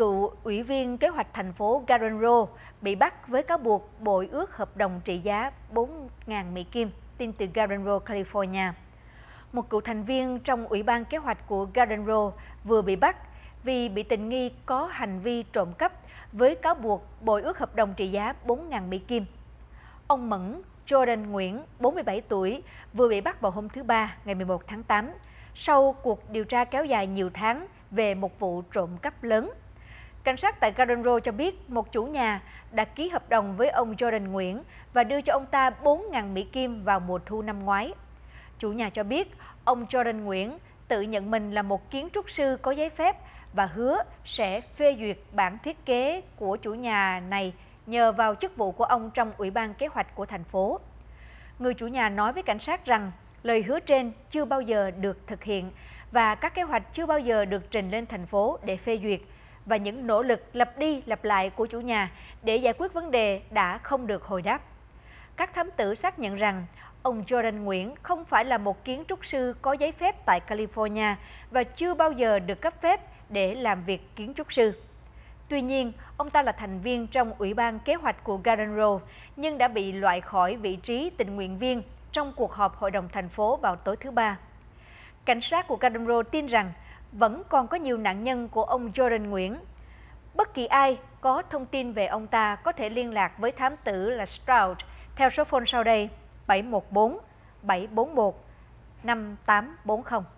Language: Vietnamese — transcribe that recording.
Cựu Ủy viên Kế hoạch thành phố Garen Rowe bị bắt với cáo buộc bội ước hợp đồng trị giá 4.000 Mỹ Kim, tin từ Garen Rowe, California. Một cựu thành viên trong Ủy ban Kế hoạch của Garen Rowe vừa bị bắt vì bị tình nghi có hành vi trộm cắp với cáo buộc bội ước hợp đồng trị giá 4.000 Mỹ Kim. Ông Mẫn Jordan Nguyễn, 47 tuổi, vừa bị bắt vào hôm thứ Ba, ngày 11 tháng 8, sau cuộc điều tra kéo dài nhiều tháng về một vụ trộm cắp lớn Cảnh sát tại Garden Road cho biết một chủ nhà đã ký hợp đồng với ông Jordan Nguyễn và đưa cho ông ta 4.000 Mỹ Kim vào mùa thu năm ngoái. Chủ nhà cho biết ông Jordan Nguyễn tự nhận mình là một kiến trúc sư có giấy phép và hứa sẽ phê duyệt bản thiết kế của chủ nhà này nhờ vào chức vụ của ông trong Ủy ban Kế hoạch của thành phố. Người chủ nhà nói với cảnh sát rằng lời hứa trên chưa bao giờ được thực hiện và các kế hoạch chưa bao giờ được trình lên thành phố để phê duyệt – và những nỗ lực lặp đi lặp lại của chủ nhà để giải quyết vấn đề đã không được hồi đáp. Các thám tử xác nhận rằng ông Jordan Nguyễn không phải là một kiến trúc sư có giấy phép tại California và chưa bao giờ được cấp phép để làm việc kiến trúc sư. Tuy nhiên, ông ta là thành viên trong Ủy ban Kế hoạch của Garden Grove nhưng đã bị loại khỏi vị trí tình nguyện viên trong cuộc họp Hội đồng thành phố vào tối thứ Ba. Cảnh sát của Garden Grove tin rằng vẫn còn có nhiều nạn nhân của ông Jordan Nguyễn. Bất kỳ ai có thông tin về ông ta có thể liên lạc với thám tử là Stroud theo số phone sau đây 714 741 5840.